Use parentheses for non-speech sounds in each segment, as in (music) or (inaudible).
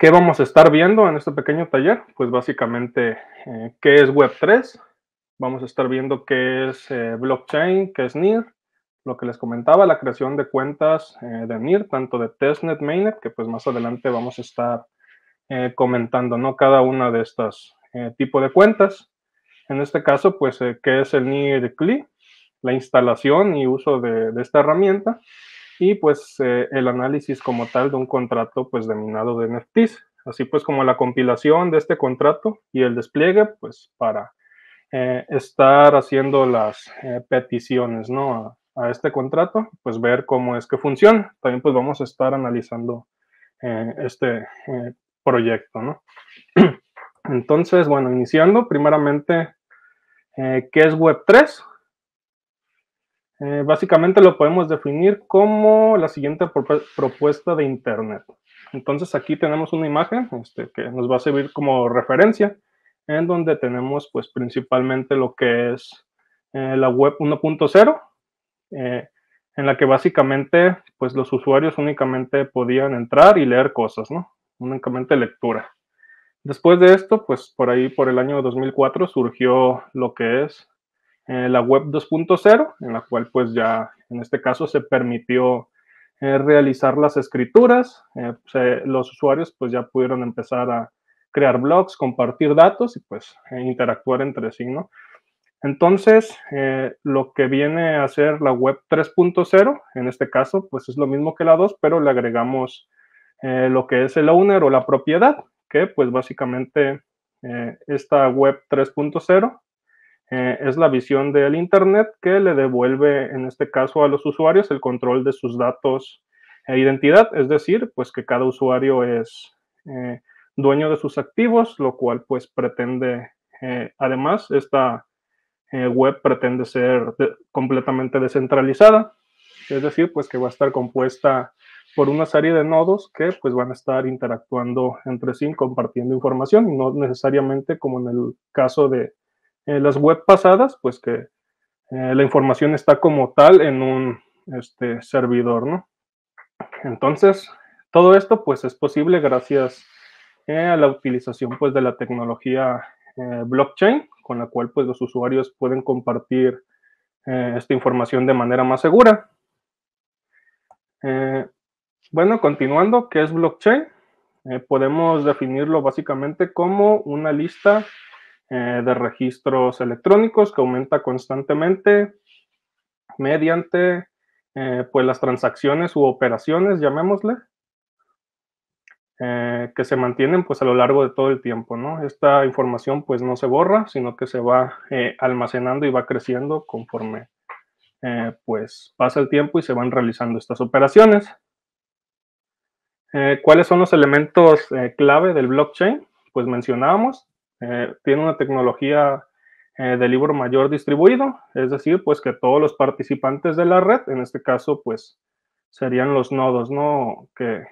¿Qué vamos a estar viendo en este pequeño taller? Pues básicamente, eh, ¿qué es Web3? Vamos a estar viendo qué es eh, blockchain, qué es NIR, lo que les comentaba, la creación de cuentas eh, de NIR, tanto de Testnet, Mainnet, que pues más adelante vamos a estar comentando, ¿no? Cada una de estas tipo de cuentas. En este caso, pues, ¿qué es el NIR CLI? La instalación y uso de, de esta herramienta y pues eh, el análisis como tal de un contrato pues de de NFTs, así pues como la compilación de este contrato y el despliegue pues para eh, estar haciendo las eh, peticiones ¿no? A, este contrato, pues ver cómo es que funciona. También pues vamos a estar analizando este proyecto. ¿no? (clears throat) Entonces, bueno, iniciando primeramente, ¿qué es Web3? Eh, básicamente lo podemos definir como la siguiente propuesta de Internet. Entonces aquí tenemos una imagen este, que nos va a servir como referencia, en donde tenemos pues principalmente lo que es eh, la web 1.0, eh, en la que básicamente pues los usuarios únicamente podían entrar y leer cosas, ¿no? Únicamente lectura. Después de esto, pues por ahí por el año 2004 surgió lo que es eh, la web 2.0, en la cual pues ya en este caso se permitió eh, realizar las escrituras, eh, pues, los usuarios pues ya pudieron empezar a crear blogs, compartir datos y pues interactuar entre sí, ¿no? Entonces, lo que viene a ser la web 3.0, en este caso, pues es lo mismo que la 2, pero le agregamos lo que es el owner o la propiedad, que pues básicamente esta web 3.0 eh, es la visión del Internet que le devuelve, en este caso, a los usuarios el control de sus datos e identidad, es decir, pues que cada usuario es eh, dueño de sus activos, lo cual pues pretende, eh, además, esta web pretende ser completamente descentralizada, es decir, pues que va a estar compuesta por una serie de nodos que pues van a estar interactuando entre sí, compartiendo información y no necesariamente como en el caso de eh, las web pasadas, pues que eh, la información está como tal en un este, servidor, ¿no? Entonces, todo esto pues es posible gracias eh, a la utilización pues de la tecnología blockchain, con la cual pues los usuarios pueden compartir esta información de manera más segura. bueno, continuando, ¿qué es blockchain? podemos definirlo básicamente como una lista eh, de registros electrónicos que aumenta constantemente mediante eh, pues las transacciones u operaciones, llamémosle, eh, que se mantienen pues a lo largo de todo el tiempo, ¿no? Esta información pues no se borra, sino que se va almacenando y va creciendo conforme pues pasa el tiempo y se van realizando estas operaciones. ¿Cuáles son los elementos clave del blockchain? Pues mencionábamos eh, tiene una tecnología eh, de libro mayor distribuido, es decir, pues que todos los participantes de la red, en este caso, pues serían los nodos, ¿no? Que,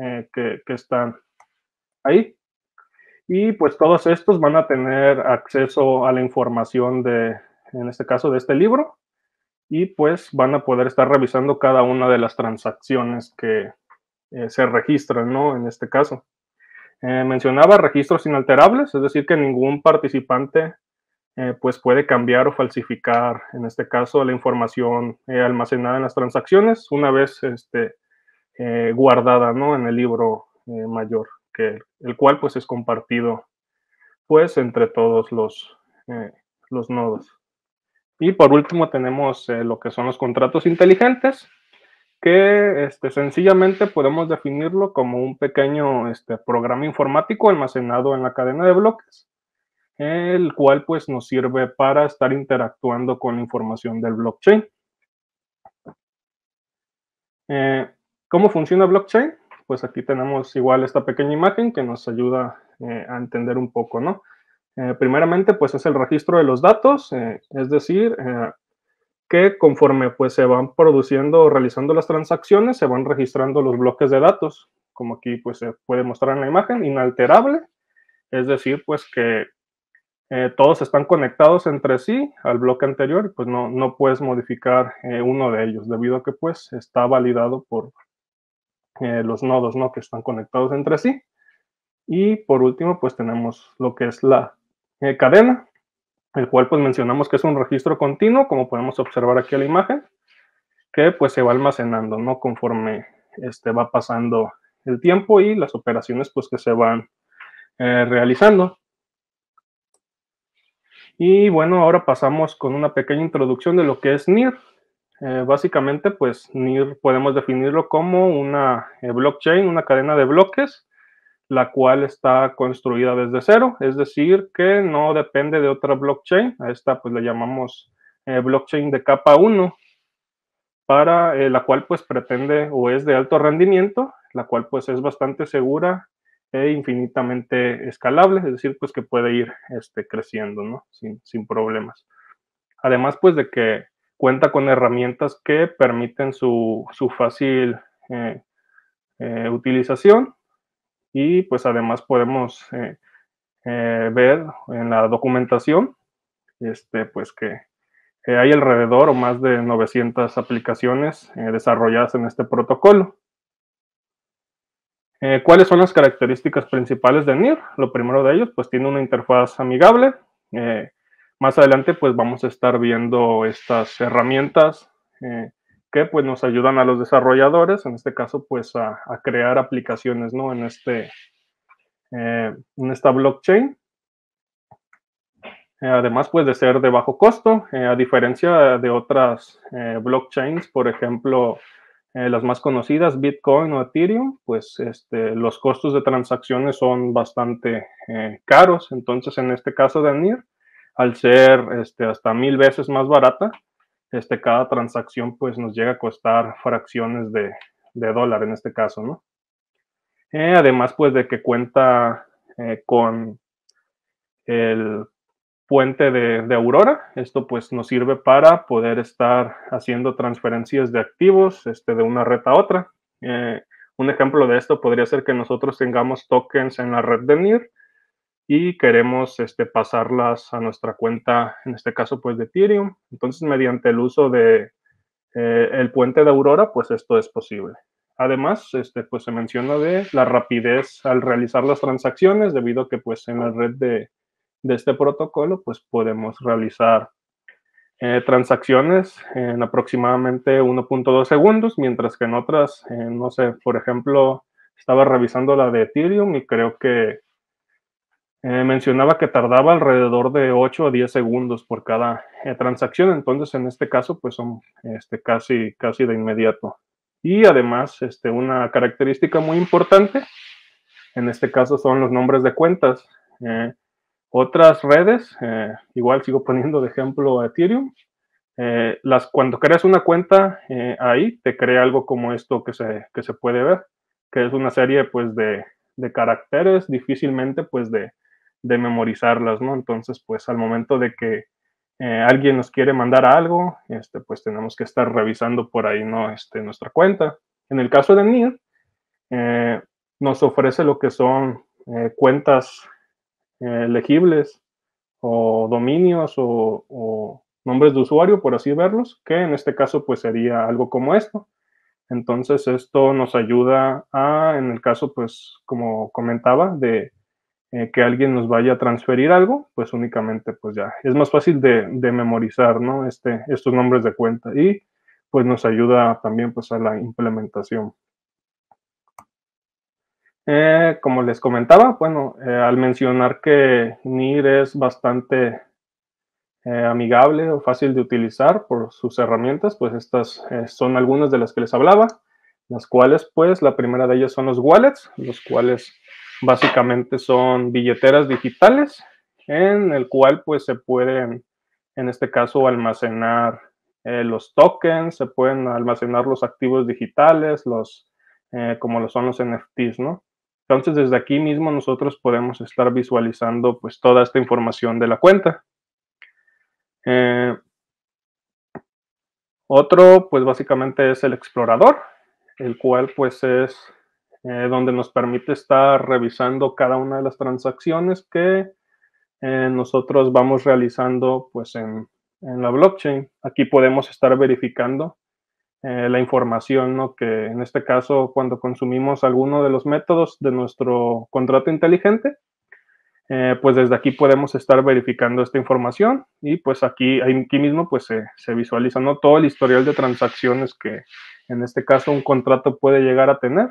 eh, que, que están ahí. Y pues todos estos van a tener acceso a la información de, en este caso, de este libro. Y pues van a poder estar revisando cada una de las transacciones que se registran, ¿no? En este caso. Eh, mencionaba registros inalterables, es decir, que ningún participante eh, pues puede cambiar o falsificar, en este caso, la información eh, almacenada en las transacciones una vez este, guardada ¿no? en el libro mayor, que, el cual pues es compartido pues entre todos los, los nodos. Y por último tenemos lo que son los contratos inteligentes, que este, sencillamente podemos definirlo como un pequeño este, programa informático almacenado en la cadena de bloques, el cual pues nos sirve para estar interactuando con la información del blockchain. Eh, ¿Cómo funciona blockchain? Pues aquí tenemos igual esta pequeña imagen que nos ayuda eh, a entender un poco, ¿no? Eh, primeramente, pues es el registro de los datos, es decir, que conforme pues se van produciendo o realizando las transacciones, se van registrando los bloques de datos, como aquí pues se puede mostrar en la imagen, inalterable, es decir, pues que eh, todos están conectados entre sí al bloque anterior pues no, no puedes modificar eh, uno de ellos, debido a que pues está validado por eh, los nodos, ¿no? Que están conectados entre sí. Y por último, pues tenemos lo que es la cadena, el cual pues mencionamos que es un registro continuo, como podemos observar aquí en la imagen, que pues se va almacenando, ¿no? Conforme este, va pasando el tiempo y las operaciones pues que se van eh, realizando. Y bueno, ahora pasamos con una pequeña introducción de lo que es NIR. Eh, básicamente, pues NIR podemos definirlo como una eh, blockchain, una cadena de bloques la cual está construida desde cero, es decir, que no depende de otra blockchain. A esta pues la llamamos eh, blockchain de capa 1, para eh, la cual pues pretende o es de alto rendimiento, la cual pues es bastante segura e infinitamente escalable, es decir, pues que puede ir este, creciendo, ¿no? Sin, problemas. Además pues de que cuenta con herramientas que permiten su, fácil eh, utilización y pues además podemos eh, eh, ver en la documentación este, pues que hay alrededor o más de 900 aplicaciones eh, desarrolladas en este protocolo. ¿Cuáles son las características principales de NIR? Lo primero de ellos, pues tiene una interfaz amigable. más adelante, pues vamos a estar viendo estas herramientas que pues nos ayudan a los desarrolladores, en este caso pues a, crear aplicaciones, ¿no? En, este, eh, en esta blockchain. Eh, además pues de ser de bajo costo, eh, a diferencia de otras blockchains, por ejemplo, las más conocidas, Bitcoin o Ethereum, pues este, los costos de transacciones son bastante caros. Entonces en este caso de ANIR, al ser este, hasta mil veces más barata, este, cada transacción pues nos llega a costar fracciones de, dólar en este caso, ¿no? Eh, además pues de que cuenta eh, con el puente de, Aurora, esto pues nos sirve para poder estar haciendo transferencias de activos este, de una red a otra. Eh, un ejemplo de esto podría ser que nosotros tengamos tokens en la red de NIR y queremos este, pasarlas a nuestra cuenta, en este caso, pues de Ethereum. Entonces, mediante el uso de eh, el puente de Aurora, pues esto es posible. Además, este, pues se menciona de la rapidez al realizar las transacciones, debido a que pues en la red de, este protocolo, pues podemos realizar eh, transacciones en aproximadamente 1.2 segundos, mientras que en otras, eh, no sé, por ejemplo, estaba revisando la de Ethereum y creo que eh, mencionaba que tardaba alrededor de 8 a 10 segundos por cada eh, transacción, entonces en este caso pues son este, casi, casi de inmediato. Y además este, una característica muy importante, en este caso son los nombres de cuentas. Eh, otras redes, igual sigo poniendo de ejemplo Ethereum, las, cuando creas una cuenta ahí te crea algo como esto que se, que se puede ver, que es una serie pues de, de caracteres difícilmente pues de, de memorizarlas, ¿no? Entonces, pues al momento de que eh, alguien nos quiere mandar algo, este, pues tenemos que estar revisando por ahí, ¿no? Este, nuestra cuenta. En el caso de NIR, eh, nos ofrece lo que son eh, cuentas legibles o dominios o, nombres de usuario, por así verlos, que en este caso pues sería algo como esto. Entonces esto nos ayuda a, en el caso pues como comentaba, de eh, que alguien nos vaya a transferir algo, pues únicamente pues ya es más fácil de, de, memorizar, ¿no? Este, estos nombres de cuenta y pues nos ayuda también pues a la implementación. Eh, como les comentaba, bueno, eh, al mencionar que NIR es bastante amigable o fácil de utilizar por sus herramientas, pues estas son algunas de las que les hablaba, las cuales pues la primera de ellas son los wallets, los cuales Básicamente son billeteras digitales en el cual pues se pueden, en este caso, almacenar eh, los tokens, se pueden almacenar los activos digitales, los, eh, como lo son los NFTs, ¿no? Entonces desde aquí mismo nosotros podemos estar visualizando pues toda esta información de la cuenta. Eh, otro pues básicamente es el explorador, el cual pues es eh, donde nos permite estar revisando cada una de las transacciones que eh, nosotros vamos realizando pues, en, la blockchain. Aquí podemos estar verificando eh, la información que en este caso cuando consumimos alguno de los métodos de nuestro contrato inteligente, pues desde aquí podemos estar verificando esta información y pues aquí, aquí mismo pues se, se visualiza todo el historial de transacciones que en este caso un contrato puede llegar a tener.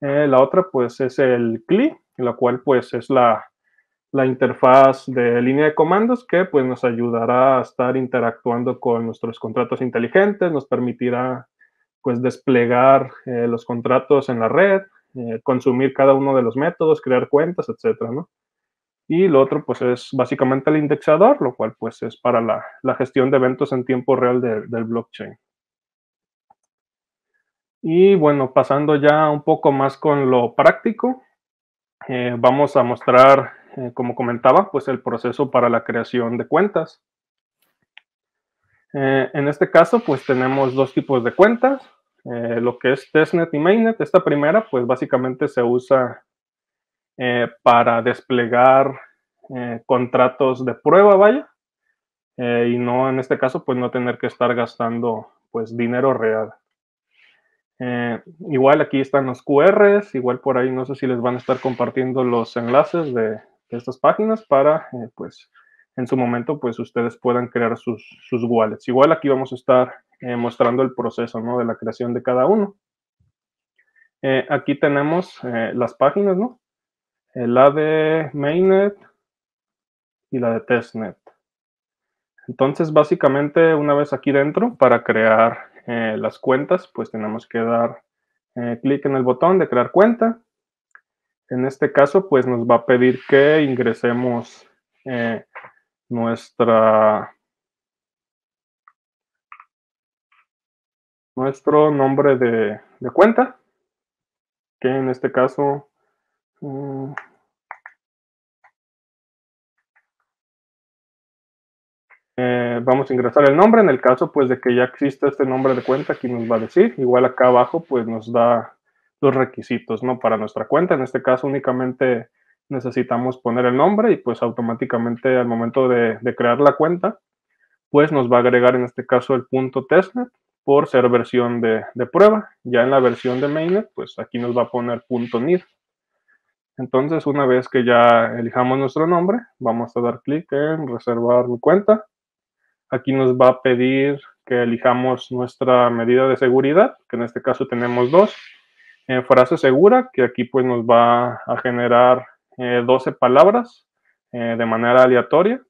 Eh, la otra pues es el CLI, la cual pues es la, interfaz de línea de comandos que pues nos ayudará a estar interactuando con nuestros contratos inteligentes, nos permitirá pues desplegar eh, los contratos en la red, eh, consumir cada uno de los métodos, crear cuentas, etcétera, ¿no? Y lo otro pues es básicamente el indexador, lo cual pues es para la, gestión de eventos en tiempo real del blockchain. Y bueno, pasando ya un poco más con lo práctico, eh, vamos a mostrar, eh, como comentaba, pues el proceso para la creación de cuentas. Eh, en este caso, pues tenemos dos tipos de cuentas, lo que es testnet y mainnet. Esta primera, pues básicamente se usa para desplegar contratos de prueba, vaya, y no en este caso, pues no tener que estar gastando pues dinero real. Eh, igual aquí están los QRs, igual por ahí no sé si les van a estar compartiendo los enlaces de, estas páginas para, eh, pues, en su momento, pues ustedes puedan crear sus, sus wallets. Igual aquí vamos a estar eh, mostrando el proceso, ¿no? De la creación de cada uno. aquí tenemos las páginas, ¿no? la de Mainnet y la de Testnet. Entonces, básicamente, una vez aquí dentro, para crear eh, las cuentas, pues tenemos que dar eh, clic en el botón de crear cuenta. En este caso, pues nos va a pedir que ingresemos eh, nuestra, nuestro nombre de, de, cuenta, que en este caso, mm, Eh, vamos a ingresar el nombre. En el caso pues de que ya existe este nombre de cuenta, aquí nos va a decir. Igual acá abajo pues nos da los requisitos ¿no? para nuestra cuenta. En este caso únicamente necesitamos poner el nombre y pues automáticamente al momento de, crear la cuenta pues nos va a agregar en este caso el punto testnet por ser versión de, prueba. Ya en la versión de mainnet, pues aquí nos va a poner punto nid Entonces, una vez que ya elijamos nuestro nombre, vamos a dar clic en reservar mi cuenta. Aquí nos va a pedir que elijamos nuestra medida de seguridad, que en este caso tenemos dos. Eh, frase segura, que aquí pues nos va a generar 12 eh, palabras eh, de manera aleatoria,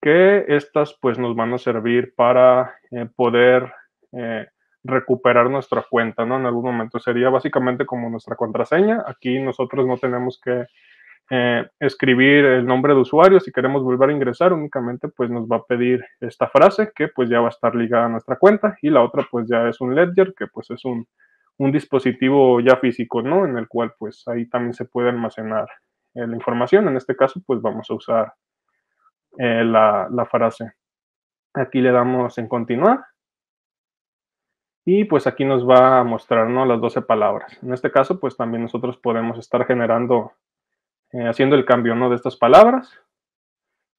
que estas pues nos van a servir para eh, poder recuperar nuestra cuenta, ¿no? En algún momento sería básicamente como nuestra contraseña. Aquí nosotros no tenemos que eh, escribir el nombre de usuario. Si queremos volver a ingresar, únicamente pues nos va a pedir esta frase que pues ya va a estar ligada a nuestra cuenta y la otra pues ya es un ledger que pues es un, dispositivo ya físico, ¿no? En el cual pues ahí también se puede almacenar eh, la información. En este caso pues vamos a usar eh, la, la frase. Aquí le damos en continuar y pues aquí nos va a mostrar ¿no? las 12 palabras. En este caso, pues también nosotros podemos estar generando eh, haciendo el cambio ¿no? de estas palabras.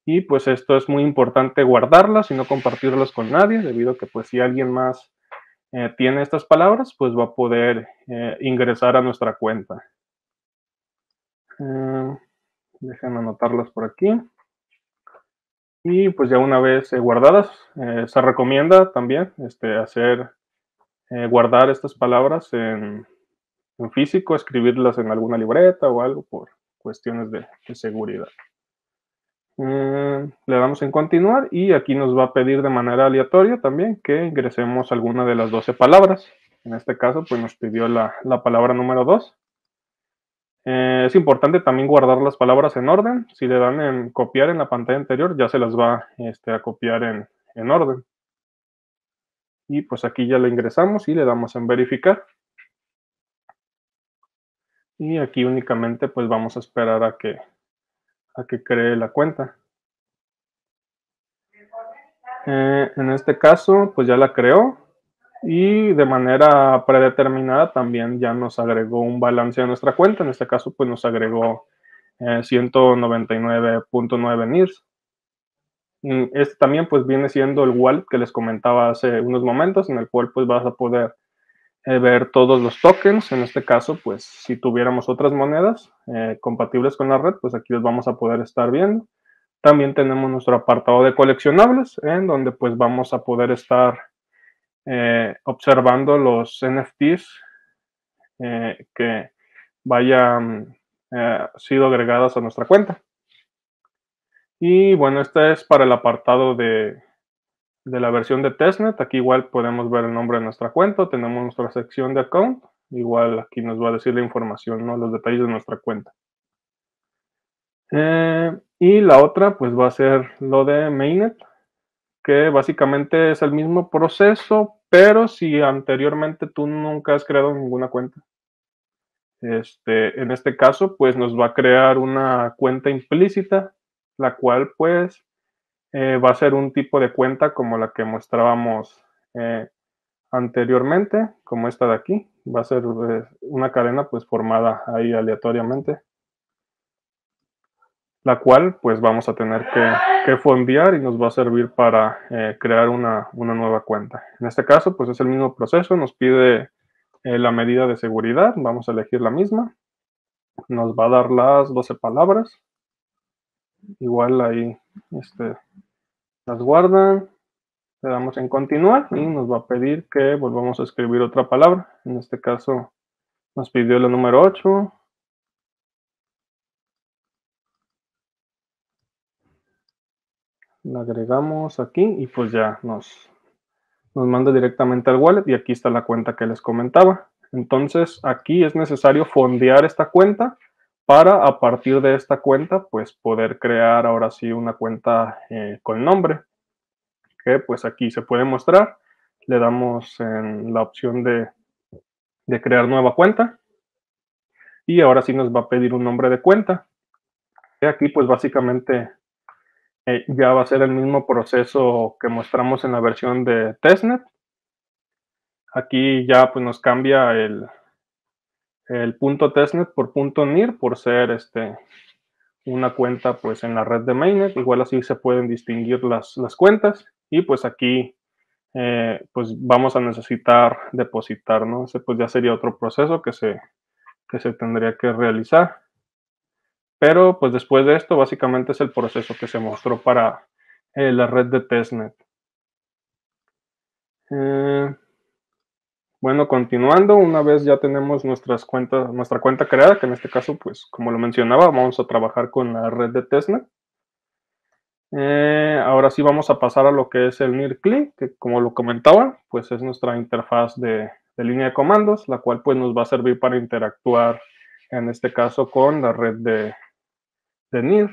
Y pues esto es muy importante guardarlas y no compartirlas con nadie, debido a que pues si alguien más eh, tiene estas palabras, pues va a poder eh, ingresar a nuestra cuenta. Eh, dejen anotarlas por aquí. Y pues ya una vez guardadas, se recomienda también este, hacer, guardar estas palabras en, en físico, escribirlas en alguna libreta o algo por, cuestiones de, seguridad. Mm, le damos en continuar y aquí nos va a pedir de manera aleatoria también que ingresemos alguna de las 12 palabras. En este caso, pues nos pidió la, palabra número 2. Eh, es importante también guardar las palabras en orden. Si le dan en copiar en la pantalla anterior, ya se las va este, a copiar en, en orden. Y pues aquí ya le ingresamos y le damos en verificar y aquí únicamente pues vamos a esperar a que, a que cree la cuenta. Eh, en este caso pues ya la creó y de manera predeterminada también ya nos agregó un balance a nuestra cuenta, en este caso pues nos agregó 199.9 eh, NIRS. Mm, este también pues viene siendo el wallet que les comentaba hace unos momentos en el cual pues vas a poder eh, ver todos los tokens. En este caso, pues si tuviéramos otras monedas eh, compatibles con la red, pues aquí los vamos a poder estar viendo. También tenemos nuestro apartado de coleccionables, en donde pues vamos a poder estar eh, observando los NFTs que vayan sido agregados a nuestra cuenta. Y bueno, este es para el apartado de de la versión de testnet. Aquí igual podemos ver el nombre de nuestra cuenta, tenemos nuestra sección de account, igual aquí nos va a decir la información, ¿no? los detalles de nuestra cuenta. Eh, y la otra pues va a ser lo de mainnet, que básicamente es el mismo proceso, pero si anteriormente tú nunca has creado ninguna cuenta. Este, en este caso, pues nos va a crear una cuenta implícita, la cual pues eh, va a ser un tipo de cuenta como la que mostrábamos eh, anteriormente, como esta de aquí. Va a ser eh, una cadena pues formada ahí aleatoriamente, la cual pues vamos a tener que, que enviar y nos va a servir para crear una, una, nueva cuenta. En este caso pues es el mismo proceso, nos pide la medida de seguridad, vamos a elegir la misma. Nos va a dar las 12 palabras igual ahí este, las guardan le damos en continuar y nos va a pedir que volvamos a escribir otra palabra. En este caso nos pidió la número 8. La agregamos aquí y pues ya nos, nos manda directamente al wallet y aquí está la cuenta que les comentaba. Entonces aquí es necesario fondear esta cuenta para a partir de esta cuenta, pues poder crear ahora sí una cuenta eh, con nombre, que pues aquí se puede mostrar. Le damos en la opción de, crear nueva cuenta. Y ahora sí nos va a pedir un nombre de cuenta. Y aquí pues básicamente eh, ya va a ser el mismo proceso que mostramos en la versión de testnet. Aquí ya pues nos cambia el, el punto testnet por punto NIR por ser este, una cuenta pues en la red de mainnet. Igual así se pueden distinguir las, las cuentas y pues aquí eh, pues vamos a necesitar depositar, ¿no? Ese pues ya sería otro proceso que se, se tendría que realizar. Pero pues después de esto básicamente es el proceso que se mostró para eh, la red de testnet. Eh, bueno, continuando, una vez ya tenemos nuestras cuentas, nuestra cuenta creada, que en este caso, pues como lo mencionaba, vamos a trabajar con la red de TESNA. Eh, ahora sí vamos a pasar a lo que es el NIRCLI, que como lo comentaba, pues es nuestra interfaz de, línea de comandos, la cual pues nos va a servir para interactuar, en este caso, con la red de, de NIR.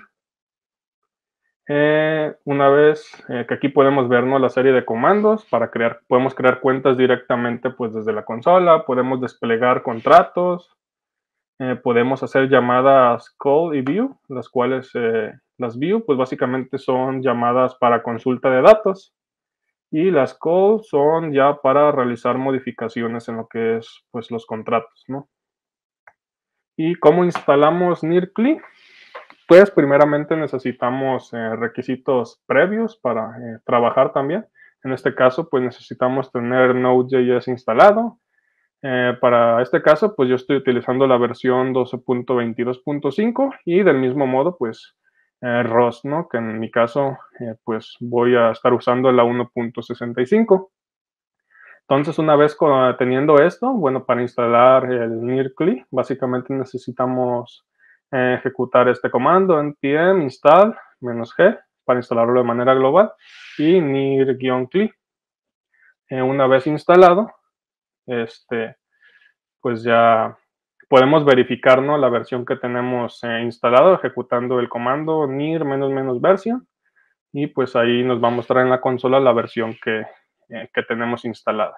Eh, una vez eh, que aquí podemos ver la serie de comandos para crear, podemos crear cuentas directamente pues desde la consola, podemos desplegar contratos, eh, podemos hacer llamadas call y view, las cuales las view pues básicamente son llamadas para consulta de datos y las call son ya para realizar modificaciones en lo que es pues los contratos, ¿no? ¿Y cómo instalamos NIRCLI? Pues primeramente necesitamos eh, requisitos previos para eh, trabajar también. En este caso, pues necesitamos tener Node.js instalado. Eh, para este caso, pues yo estoy utilizando la versión 12.22.5 y del mismo modo, pues ROS, ¿no? Que en mi caso, pues voy a estar usando la 1.65. Entonces, una vez teniendo esto, bueno, para instalar el NIRCLI, básicamente necesitamos eh, ejecutar este comando npm install -g para instalarlo de manera global y nir-cli. Eh, una vez instalado, este, pues ya podemos verificar la versión que tenemos eh, instalado ejecutando el comando nir -version y pues ahí nos va a mostrar en la consola la versión que tenemos instalada.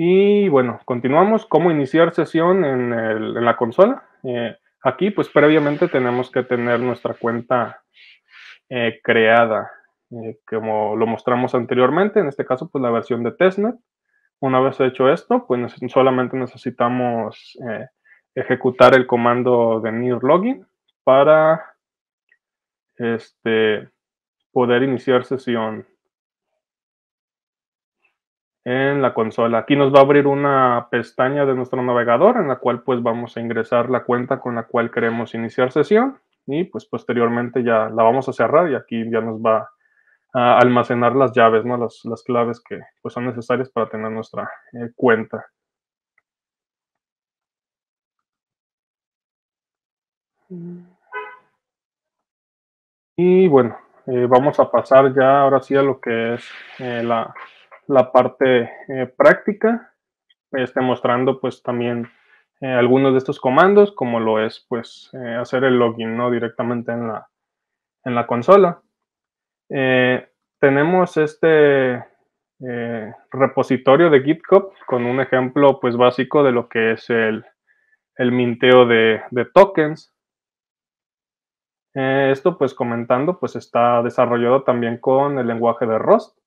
Y bueno, continuamos. ¿Cómo iniciar sesión en, la consola? Eh, aquí, pues previamente tenemos que tener nuestra cuenta eh, creada, eh, como lo mostramos anteriormente, en este caso, pues la versión de testnet. Una vez hecho esto, pues solamente necesitamos ejecutar el comando de new login para este, poder iniciar sesión en la consola. Aquí nos va a abrir una pestaña de nuestro navegador en la cual pues vamos a ingresar la cuenta con la cual queremos iniciar sesión y pues posteriormente ya la vamos a cerrar y aquí ya nos va a almacenar las llaves, ¿no? las, claves que pues, son necesarias para tener nuestra eh, cuenta. Y bueno, eh, vamos a pasar ya ahora sí a lo que es eh, la, la parte eh, práctica, esté mostrando pues también eh, algunos de estos comandos, como lo es pues eh, hacer el login ¿no? directamente en la, en la consola. tenemos este repositorio de GitHub con un ejemplo pues básico de lo que es el, el minteo de, tokens. esto pues comentando pues está desarrollado también con el lenguaje de Rust.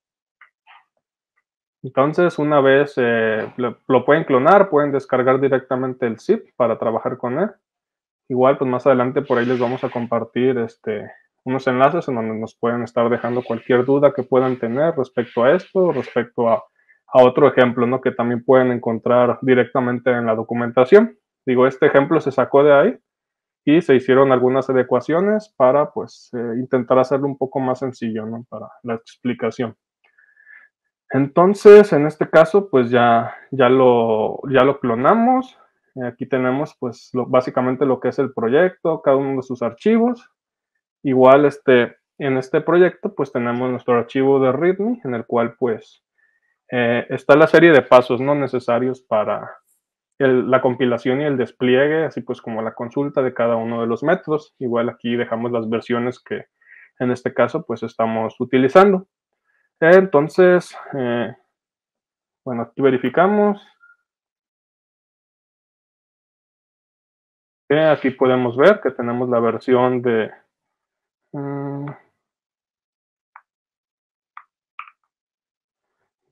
Entonces, una vez eh, lo, pueden clonar, pueden descargar directamente el zip para trabajar con él. Igual, pues más adelante por ahí les vamos a compartir este, unos enlaces en donde nos pueden estar dejando cualquier duda que puedan tener respecto a esto, respecto a, otro ejemplo, ¿no? Que también pueden encontrar directamente en la documentación. Digo, este ejemplo se sacó de ahí y se hicieron algunas adecuaciones para, pues, eh, intentar hacerlo un poco más sencillo, ¿no? Para la explicación. Entonces, en este caso, pues ya, ya, lo, ya lo clonamos. Aquí tenemos pues lo, básicamente lo que es el proyecto, cada uno de sus archivos. Igual este, en este proyecto pues tenemos nuestro archivo de README en el cual pues eh, está la serie de pasos no necesarios para la compilación y el despliegue, así pues como la consulta de cada uno de los métodos. Igual aquí dejamos las versiones que en este caso pues estamos utilizando. Entonces, eh, bueno, aquí verificamos. Eh, aquí podemos ver que tenemos la versión de... Mm,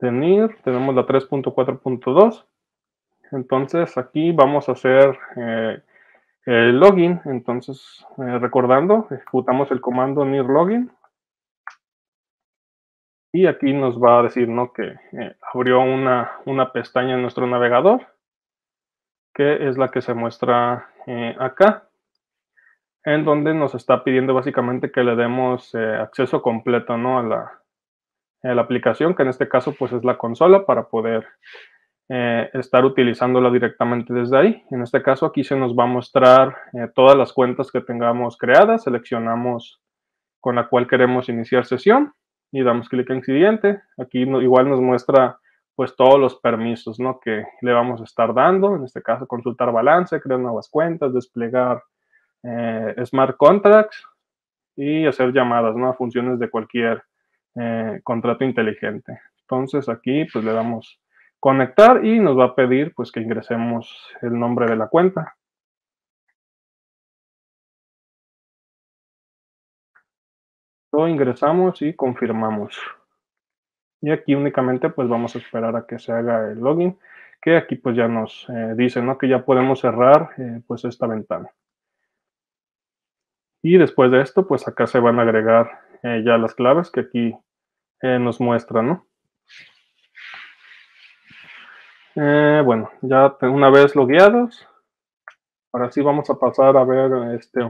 NIR, tenemos la 3.4.2. Entonces aquí vamos a hacer eh, el login. Entonces, recordando, ejecutamos el comando NIR login. Y aquí nos va a decir ¿no? que eh, abrió una, pestaña en nuestro navegador, que es la que se muestra eh, acá, en donde nos está pidiendo básicamente que le demos eh, acceso completo ¿no? a, la, a, la, aplicación, que en este caso pues es la consola, para poder estar utilizándola directamente desde ahí. En este caso aquí se nos va a mostrar todas las cuentas que tengamos creadas, seleccionamos con la cual queremos iniciar sesión y damos clic en siguiente. Aquí igual nos muestra pues todos los permisos ¿no? que le vamos a estar dando, en este caso consultar balance, crear nuevas cuentas, desplegar eh, smart contracts y hacer llamadas ¿no? a funciones de cualquier eh, contrato inteligente. Entonces aquí pues le damos conectar y nos va a pedir pues que ingresemos el nombre de la cuenta. ingresamos y confirmamos. Y aquí únicamente pues vamos a esperar a que se haga el login, que aquí pues ya nos eh, dice, ¿no? Que ya podemos cerrar eh, pues esta ventana. Y después de esto pues acá se van a agregar eh, ya las claves que aquí nos muestran bueno, ya una vez logueados, ahora sí vamos a pasar a ver este,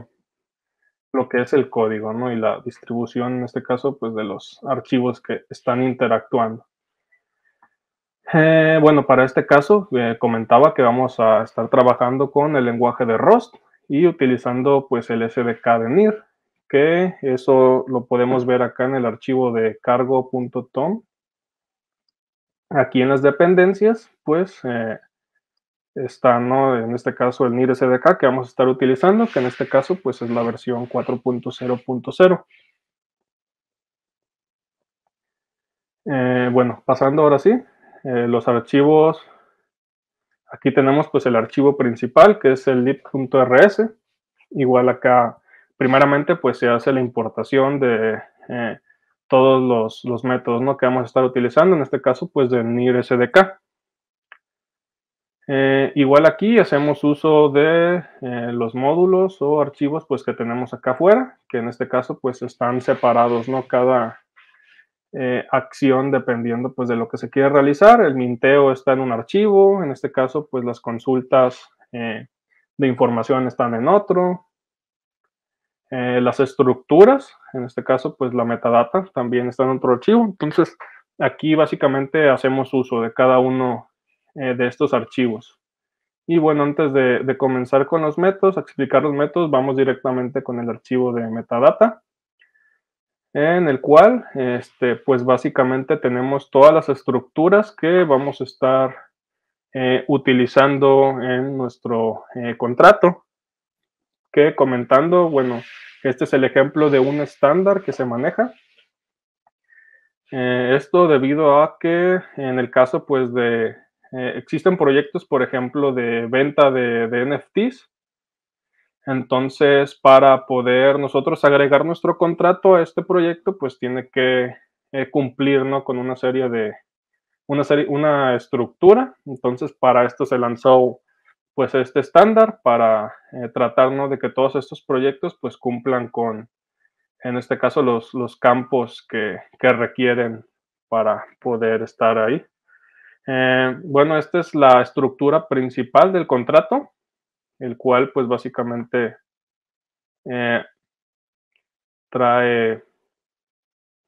lo que es el código, ¿no? Y la distribución, en este caso, pues de los archivos que están interactuando. Eh, bueno, para este caso eh, comentaba que vamos a estar trabajando con el lenguaje de Rust y utilizando pues el SDK de NIR, que eso lo podemos ver acá en el archivo de cargo.tom. Aquí en las dependencias, pues eh, está, ¿no? En este caso el NIR SDK que vamos a estar utilizando, que en este caso pues es la versión 4.0.0. Eh, bueno, pasando ahora sí, eh, los archivos. Aquí tenemos pues el archivo principal que es el lib.rs. Igual acá, primeramente pues se hace la importación de eh, todos los, los, métodos ¿no? que vamos a estar utilizando, en este caso pues del NIR SDK. Eh, igual aquí hacemos uso de eh, los módulos o archivos pues, que tenemos acá afuera, que en este caso pues, están separados, ¿no? Cada eh, acción dependiendo pues, de lo que se quiere realizar. El minteo está en un archivo, en este caso pues, las consultas de información están en otro. las estructuras, en este caso pues la metadata también está en otro archivo. Entonces aquí básicamente hacemos uso de cada uno eh, de estos archivos. Y bueno, antes de, comenzar con los métodos, a explicar los métodos, vamos directamente con el archivo de metadata, en el cual, este, pues básicamente tenemos todas las estructuras que vamos a estar eh, utilizando en nuestro eh, contrato, que comentando, bueno, este es el ejemplo de un estándar que se maneja. esto debido a que en el caso pues de eh, existen proyectos, por ejemplo, de venta de, NFTs. Entonces, para poder nosotros agregar nuestro contrato a este proyecto, pues tiene que eh, cumplir con una serie de, una, serie, una estructura. Entonces, para esto se lanzó pues este estándar para eh, tratarnos de que todos estos proyectos pues cumplan con, en este caso, los, campos que, que requieren para poder estar ahí. Eh, bueno, esta es la estructura principal del contrato, el cual pues básicamente eh, trae,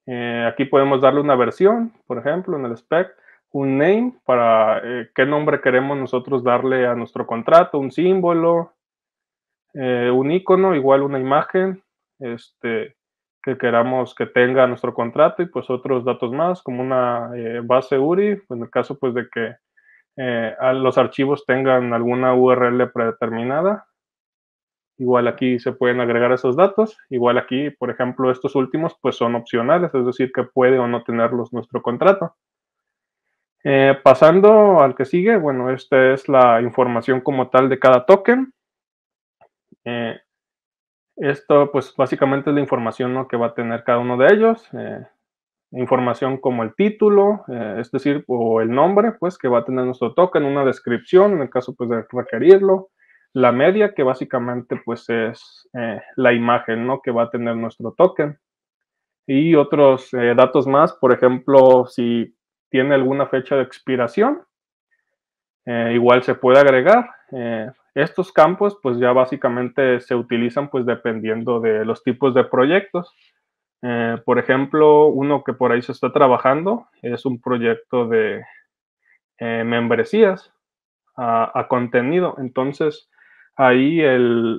eh, aquí podemos darle una versión, por ejemplo, en el spec, un name para qué nombre queremos nosotros darle a nuestro contrato, un símbolo, un icono, igual una imagen, este, que queramos que tenga nuestro contrato y pues otros datos más como una eh, base URI, pues, en el caso pues de que eh, los archivos tengan alguna URL predeterminada. Igual aquí se pueden agregar esos datos. Igual aquí, por ejemplo, estos últimos pues son opcionales, es decir, que puede o no tenerlos nuestro contrato. Eh, pasando al que sigue, bueno, esta es la información como tal de cada token. Eh, esto, pues básicamente es la información que va a tener cada uno de ellos. Eh, información como el título, eh, es decir, o el nombre, pues que va a tener nuestro token, una descripción, en el caso pues de requerirlo. La media, que básicamente pues es eh, la imagen, ¿no? Que va a tener nuestro token. Y otros datos más, por ejemplo, si tiene alguna fecha de expiración, eh, igual se puede agregar. Eh, estos campos pues ya básicamente se utilizan pues dependiendo de los tipos de proyectos. Eh, por ejemplo, uno que por ahí se está trabajando es un proyecto de membresías a, contenido. Entonces ahí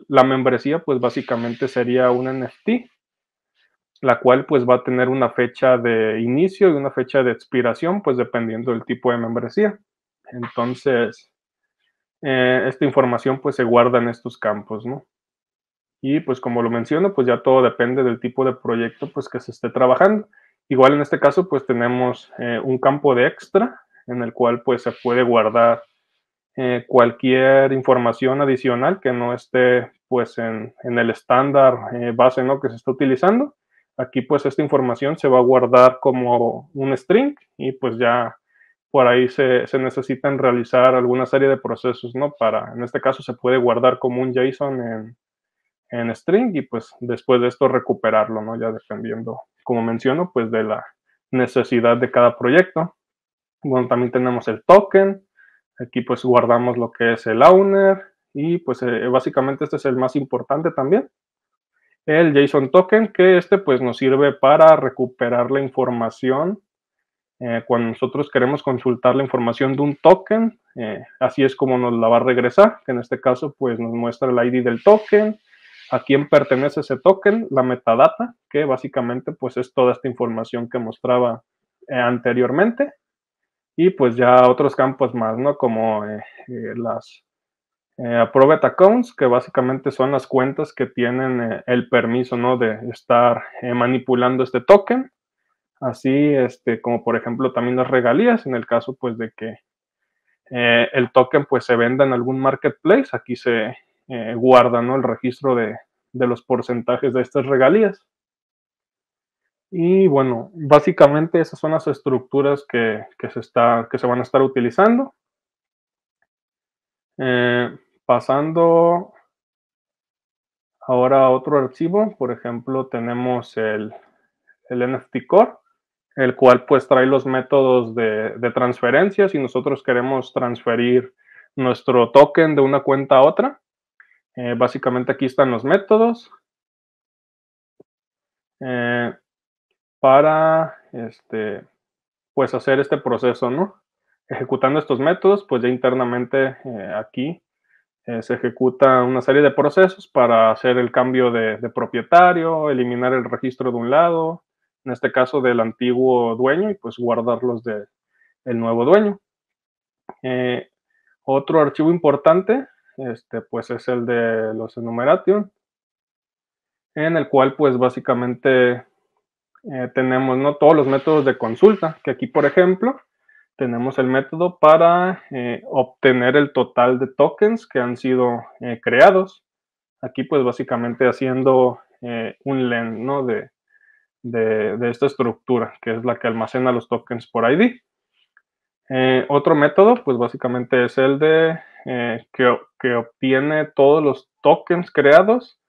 la membresía pues básicamente sería un NFT la cual pues va a tener una fecha de inicio y una fecha de expiración pues dependiendo del tipo de membresía. Entonces, eh, esta información pues se guarda en estos campos, ¿no? Y pues como lo menciono, pues ya todo depende del tipo de proyecto pues que se esté trabajando. Igual en este caso pues tenemos eh, un campo de extra en el cual pues se puede guardar eh, cualquier información adicional que no esté pues en, en el estándar base ¿no? que se está utilizando. Aquí pues esta información se va a guardar como un string y pues ya por ahí se, necesitan realizar alguna serie de procesos, ¿no? Para, en este caso, se puede guardar como un JSON en, string y pues después de esto recuperarlo, ¿no? Ya dependiendo, como menciono, pues de la necesidad de cada proyecto. Bueno, también tenemos el token. Aquí pues guardamos lo que es el owner y pues eh, básicamente este es el más importante también. El JSON token que este pues nos sirve para recuperar la información eh, cuando nosotros queremos consultar la información de un token, eh, así es como nos la va a regresar, que en este caso pues nos muestra el ID del token, a quién pertenece ese token, la metadata, que básicamente pues es toda esta información que mostraba eh, anteriormente, y pues ya otros campos más, ¿no? Como las Approved Accounts, que básicamente son las cuentas que tienen el permiso, ¿no? De estar manipulando este token así este, como por ejemplo también las regalías, en el caso pues de que eh, el token pues se venda en algún marketplace, aquí se eh, guarda el registro de, los porcentajes de estas regalías. Y bueno, básicamente esas son las estructuras que, se, que se, van a estar utilizando. Eh, pasando ahora a otro archivo, por ejemplo, tenemos el, el NFT Core el cual pues trae los métodos de, transferencia. transferencias y nosotros queremos transferir nuestro token de una cuenta a otra. Eh, básicamente aquí están los métodos. Eh, para este, pues hacer este proceso, ¿no? Ejecutando estos métodos, pues ya internamente eh, aquí se ejecuta una serie de procesos para hacer el cambio de propietario, eliminar el registro de un lado, en este caso del antiguo dueño, y pues guardarlos del nuevo dueño. Eh, otro archivo importante, este, pues es el de los enumeration, en el cual pues básicamente eh, tenemos ¿no? todos los métodos de consulta, que aquí por ejemplo tenemos el método para eh, obtener el total de tokens que han sido creados. Aquí pues básicamente haciendo un len ¿no? de, de, esta estructura, que es la que almacena los tokens por ID. Eh, otro método, pues básicamente es el de eh, que, obtiene todos los tokens creados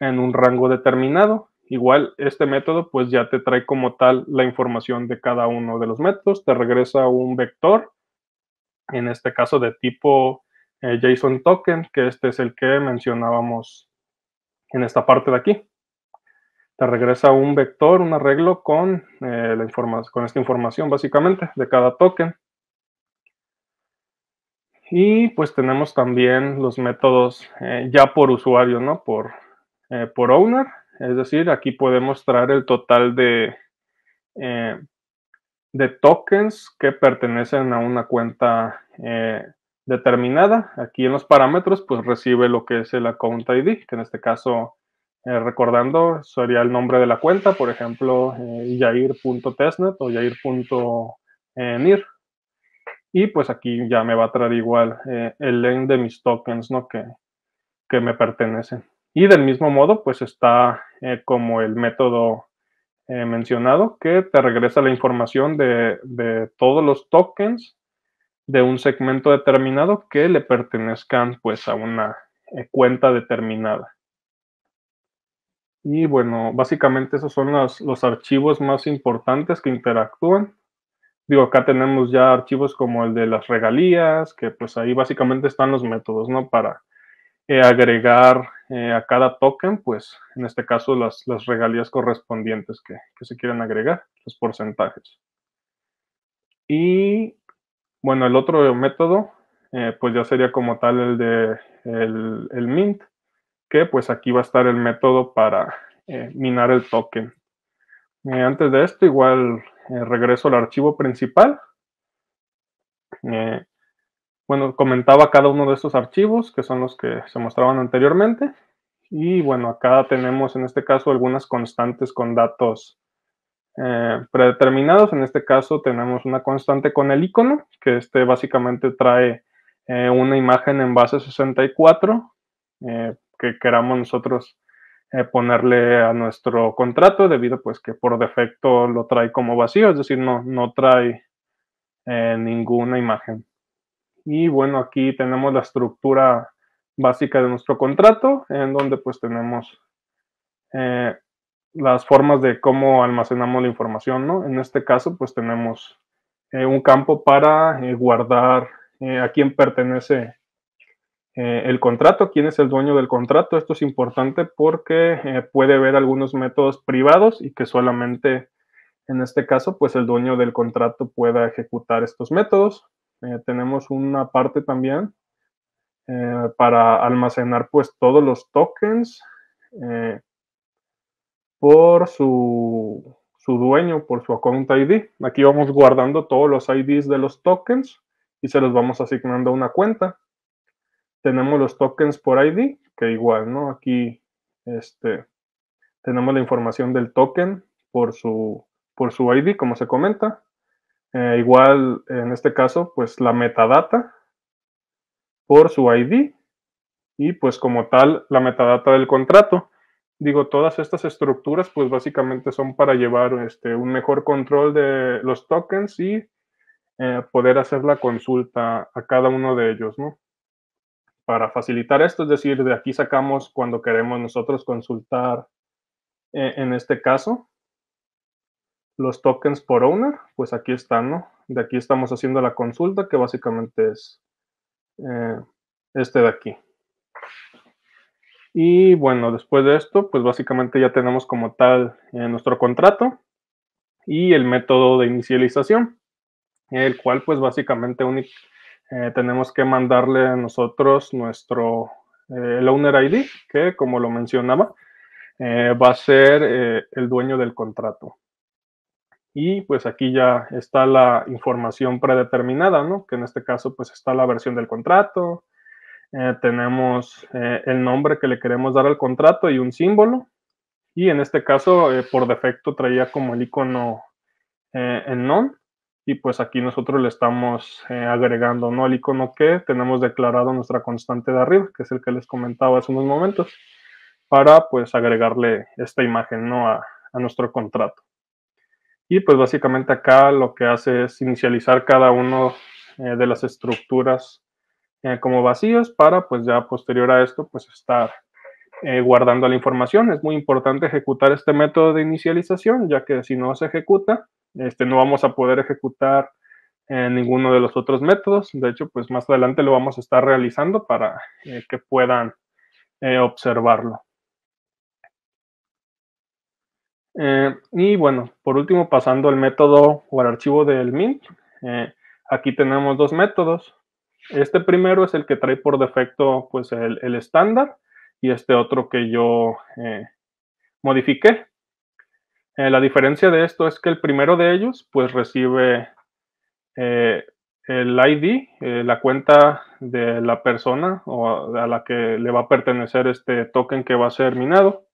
en un rango determinado. Igual, este método pues ya te trae como tal la información de cada uno de los métodos, te regresa un vector, en este caso de tipo eh, JSON token, que este es el que mencionábamos en esta parte de aquí te regresa un vector, un arreglo con, eh, la con esta información básicamente de cada token. Y pues tenemos también los métodos eh, ya por usuario, ¿no? Por, eh, por owner. Es decir, aquí puede mostrar el total de, de tokens que pertenecen a una cuenta determinada. Aquí en los parámetros, pues recibe lo que es el account ID, que en este caso eh, recordando, sería el nombre de la cuenta, por ejemplo, eh, yair.testnet o yair.nir. Eh, y pues aquí ya me va a traer igual el link de mis tokens ¿no? que, que me pertenecen. Y del mismo modo, pues está como el método mencionado que te regresa la información de, de todos los tokens de un segmento determinado que le pertenezcan pues a una cuenta determinada. Y bueno, básicamente esos son los, archivos más importantes que interactúan. Digo, acá tenemos ya archivos como el de las regalías, que pues ahí básicamente están los métodos, ¿no? Para eh, agregar eh, a cada token, pues en este caso las, regalías correspondientes que, se quieren agregar, los porcentajes. Y bueno, el otro método, eh, pues ya sería como tal el de el mint, que pues aquí va a estar el método para eh, minar el token. Eh, antes de esto, igual eh, regreso al archivo principal. bueno, comentaba cada uno de estos archivos, que son los que se mostraban anteriormente. Y bueno, acá tenemos en este caso algunas constantes con datos predeterminados. En este caso tenemos una constante con el icono, que este básicamente trae una imagen en base 64, que queramos nosotros eh, ponerle a nuestro contrato, debido pues que por defecto lo trae como vacío, es decir, no, no trae eh, ninguna imagen. Y bueno, aquí tenemos la estructura básica de nuestro contrato, en donde pues tenemos eh, las formas de cómo almacenamos la información, ¿no? En este caso pues tenemos un campo para guardar a quién pertenece eh, el contrato, quién es el dueño del contrato. Esto es importante porque eh, puede haber algunos métodos privados y que solamente en este caso, pues el dueño del contrato pueda ejecutar estos métodos. Eh, tenemos una parte también para almacenar pues todos los tokens por su, su dueño, por su account ID. Aquí vamos guardando todos los IDs de los tokens y se los vamos asignando a una cuenta tenemos los tokens por ID, que igual, ¿no? Aquí este, tenemos la información del token por su, por su ID, como se comenta. Eh, igual, en este caso, pues la metadata por su ID y pues como tal la metadata del contrato. Digo, todas estas estructuras pues básicamente son para llevar este, un mejor control de los tokens y eh, poder hacer la consulta a cada uno de ellos, ¿no? para facilitar esto, es decir, de aquí sacamos cuando queremos nosotros consultar, e, en este caso, los tokens por owner, pues aquí están, ¿no? De aquí estamos haciendo la consulta, que básicamente es eh, este de aquí. Y bueno, después de esto, pues básicamente ya tenemos como tal eh, nuestro contrato y el método de inicialización, el cual pues básicamente eh, tenemos que mandarle a nosotros nuestro eh, owner ID, que como lo mencionaba, eh, va a ser el dueño del contrato. Y pues aquí ya está la información predeterminada, ¿no? Que en este caso pues está la versión del contrato, tenemos el nombre que le queremos dar al contrato y un símbolo. Y en este caso, por defecto traía como el icono en non, y pues aquí nosotros le estamos eh, agregando ¿no? Al icono que tenemos declarado nuestra constante de arriba, que es el que les comentaba hace unos momentos, para pues agregarle esta imagen ¿no? a, nuestro contrato. Y pues básicamente acá lo que hace es inicializar cada uno eh, de las estructuras eh, como vacías para pues ya posterior a esto pues estar guardando la información. Es muy importante ejecutar este método de inicialización ya que si no se ejecuta este, no vamos a poder ejecutar ninguno de los otros métodos. De hecho, pues más adelante lo vamos a estar realizando para eh, que puedan eh, observarlo. Eh, y bueno, por último, pasando al método o al archivo del MINT, aquí tenemos dos métodos. Este primero es el que trae por defecto pues el estándar y este otro que yo modifiqué. Eh, la diferencia de esto es que el primero de ellos pues recibe eh, el ID, eh, la cuenta de la persona a la que le va a pertenecer este token que va a ser minado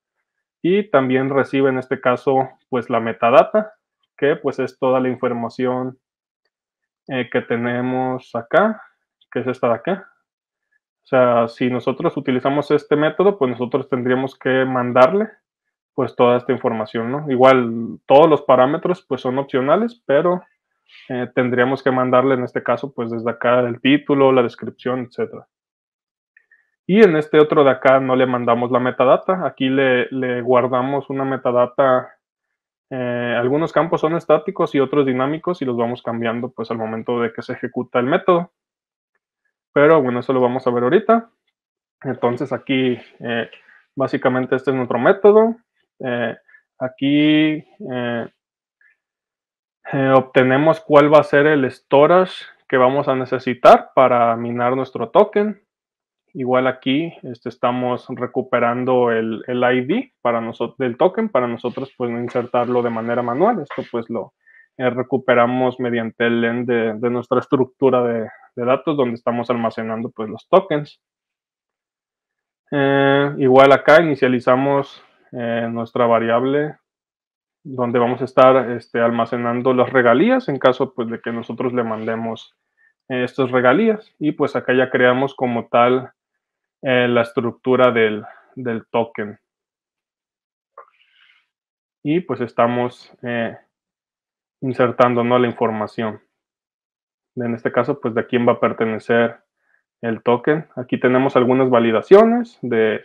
y también recibe en este caso pues la metadata que pues es toda la información que tenemos acá que es esta de acá o sea si nosotros utilizamos este método pues nosotros tendríamos que mandarle pues toda esta información, ¿no? Igual todos los parámetros pues son opcionales, pero eh, tendríamos que mandarle en este caso pues desde acá el título, la descripción, etcétera. Y en este otro de acá no le mandamos la metadata, aquí le, guardamos una metadata, eh, algunos campos son estáticos y otros dinámicos y los vamos cambiando pues al momento de que se ejecuta el método. Pero bueno, eso lo vamos a ver ahorita. Entonces aquí eh, básicamente este es nuestro método, eh, aquí eh, eh, obtenemos cuál va a ser el storage que vamos a necesitar para minar nuestro token. Igual aquí este, estamos recuperando el, el ID para del token para nosotros pues, insertarlo de manera manual. Esto pues lo recuperamos mediante el end de, nuestra estructura de, datos donde estamos almacenando pues, los tokens. igual acá inicializamos eh, nuestra variable donde vamos a estar este, almacenando las regalías en caso pues, de que nosotros le mandemos eh, estas regalías. Y pues acá ya creamos como tal eh, la estructura del, token. Y pues estamos insertando ¿no? la información. En este caso, pues de quién va a pertenecer el token. Aquí tenemos algunas validaciones de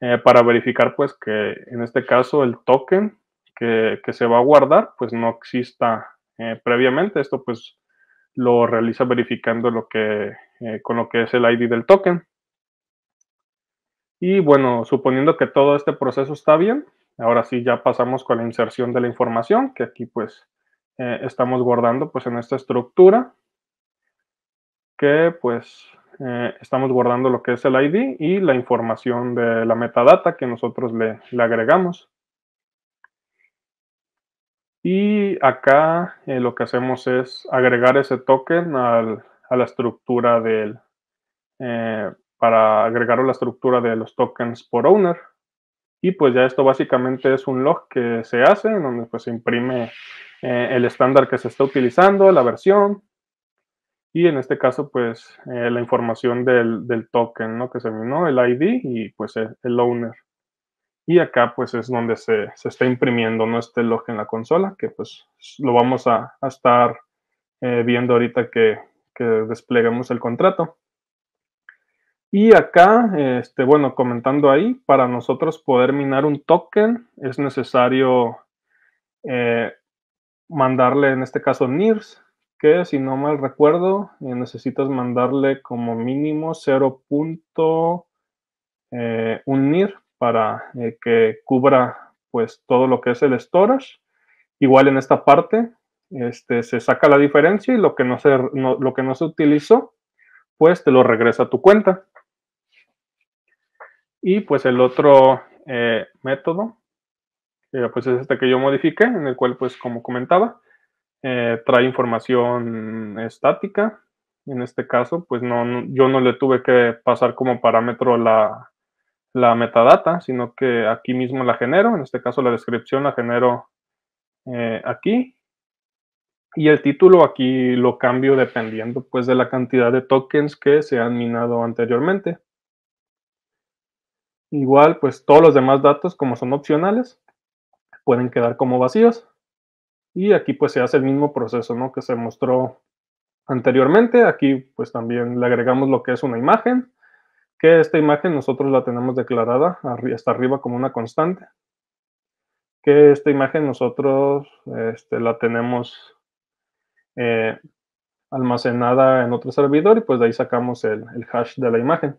eh, para verificar pues que en este caso el token que, se va a guardar pues no exista eh, previamente. Esto pues lo realiza verificando lo que, eh, con lo que es el ID del token. Y bueno, suponiendo que todo este proceso está bien, ahora sí ya pasamos con la inserción de la información que aquí pues estamos guardando pues en esta estructura que pues eh, estamos guardando lo que es el ID y la información de la metadata que nosotros le, agregamos. Y acá eh, lo que hacemos es agregar ese token a la estructura del, eh, para agregar la estructura de los tokens por owner. Y pues ya esto básicamente es un log que se hace, en donde pues se imprime el estándar que se está utilizando, la versión, y en este caso pues eh, la información del, token, ¿no? Que se minó, el ID y pues e, el owner. Y acá pues es donde se, está imprimiendo ¿no? este log en la consola, que pues lo vamos a, estar eh, viendo ahorita que, que despleguemos el contrato. Y acá, este, bueno, comentando ahí, para nosotros poder minar un token es necesario eh, mandarle, en este caso, NIRS, que si no mal recuerdo, eh, necesitas mandarle como mínimo 0.1 eh, NIR para eh, que cubra pues todo lo que es el storage. Igual en esta parte este, se saca la diferencia y lo que no se, lo que no se utilizó, pues te lo regresa a tu cuenta. Y pues el otro método, pues es este que yo modifiqué, en el cual pues como comentaba, eh, trae información estática. En este caso, pues no, yo no le tuve que pasar como parámetro la, la metadata, sino que aquí mismo la genero. En este caso, la descripción la genero eh, aquí. Y el título aquí lo cambio dependiendo pues de la cantidad de tokens que se han minado anteriormente. Igual, pues todos los demás datos, como son opcionales, pueden quedar como vacíos. Y aquí pues se hace el mismo proceso, ¿no? Que se mostró anteriormente. Aquí pues también le agregamos lo que es una imagen, que esta imagen nosotros la tenemos declarada hasta arriba como una constante. Que esta imagen nosotros este, la tenemos eh, almacenada en otro servidor y pues de ahí sacamos el, hash de la imagen.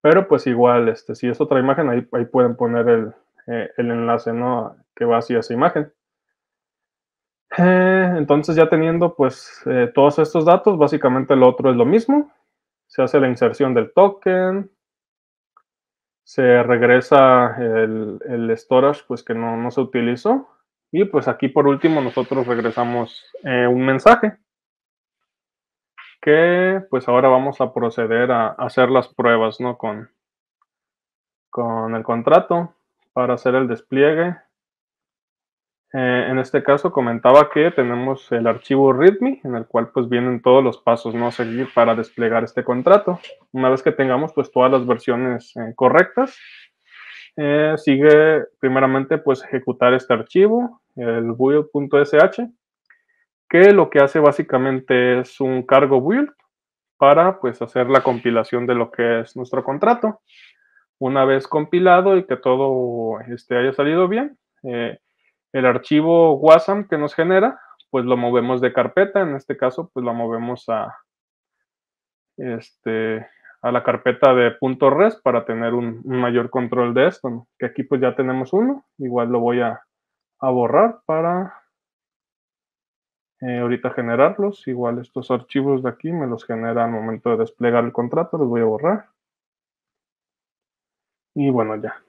Pero pues igual, este, si es otra imagen, ahí, pueden poner el, eh, el enlace ¿no? que va hacia esa imagen. Eh, entonces ya teniendo pues eh, todos estos datos, básicamente lo otro es lo mismo. Se hace la inserción del token, se regresa el, storage pues que no, se utilizó y pues aquí por último nosotros regresamos eh, un mensaje que pues ahora vamos a proceder a hacer las pruebas ¿no? con, con el contrato para hacer el despliegue eh, en este caso comentaba que tenemos el archivo README en el cual pues vienen todos los pasos ¿no? a seguir para desplegar este contrato. Una vez que tengamos pues todas las versiones eh, correctas, eh, sigue primeramente pues ejecutar este archivo, el build.sh, que lo que hace básicamente es un cargo build para pues hacer la compilación de lo que es nuestro contrato. Una vez compilado y que todo este, haya salido bien, el archivo WhatsApp que nos genera, pues lo movemos de carpeta, en este caso pues lo movemos a, este, a la carpeta de .res para tener un, mayor control de esto, que aquí pues ya tenemos uno, igual lo voy a, borrar para eh, ahorita generarlos, igual estos archivos de aquí me los genera al momento de desplegar el contrato, los voy a borrar. Y bueno, ya,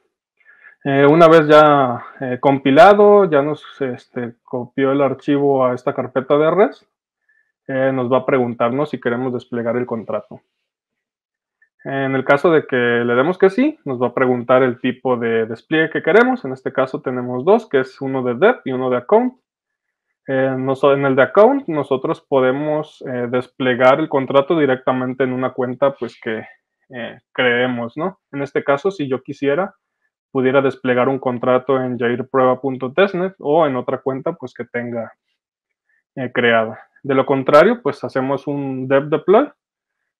eh, una vez ya eh, compilado, ya nos este, copió el archivo a esta carpeta de res, eh, nos va a preguntarnos si queremos desplegar el contrato. En el caso de que le demos que sí, nos va a preguntar el tipo de despliegue que queremos. En este caso tenemos dos, que es uno de dep y uno de account. en el de account nosotros podemos desplegar el contrato directamente en una cuenta pues, que creemos. ¿no? En este caso, si yo quisiera, pudiera desplegar un contrato en jairprueba.testnet o en otra cuenta pues que tenga eh, creada. De lo contrario, pues hacemos un dev deploy,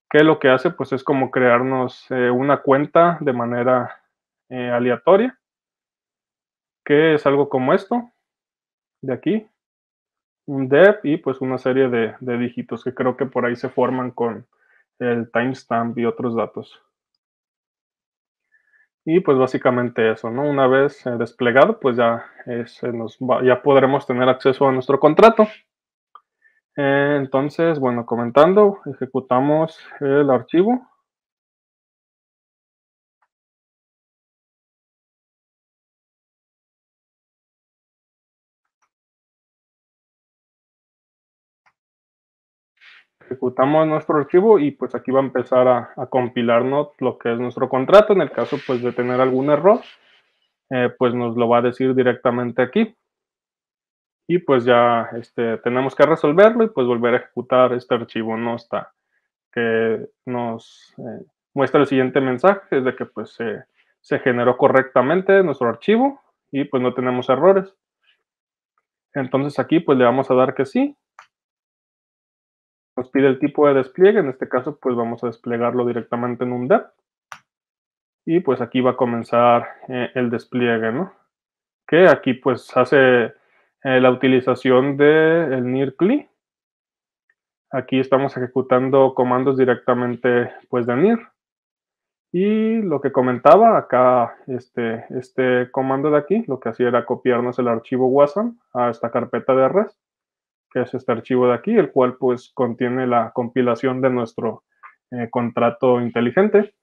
que lo que hace pues es como crearnos eh, una cuenta de manera eh, aleatoria, que es algo como esto, de aquí, un dev y pues una serie de dígitos que creo que por ahí se forman con el timestamp y otros datos. Y pues básicamente eso, ¿no? Una vez eh, desplegado, pues ya, eh, nos ya podremos tener acceso a nuestro contrato. Eh, entonces, bueno, comentando, ejecutamos el archivo ejecutamos nuestro archivo y pues aquí va a empezar a, a compilarnos lo que es nuestro contrato. En el caso pues de tener algún error, eh, pues nos lo va a decir directamente aquí. Y pues ya este, tenemos que resolverlo y pues volver a ejecutar este archivo, ¿no? está que nos eh, muestra el siguiente mensaje, es de que pues se generó correctamente nuestro archivo y pues no tenemos errores. Entonces aquí pues le vamos a dar que sí nos pues, pide el tipo de despliegue, en este caso pues vamos a desplegarlo directamente en un DEP. Y pues aquí va a comenzar eh, el despliegue, ¿no? Que aquí pues hace eh, la utilización del NIR NIRCLI. Aquí estamos ejecutando comandos directamente pues de NIR. Y lo que comentaba acá, este, este comando de aquí, lo que hacía era copiarnos el archivo WASM a esta carpeta de REST que es este archivo de aquí, el cual pues contiene la compilación de nuestro eh, contrato inteligente.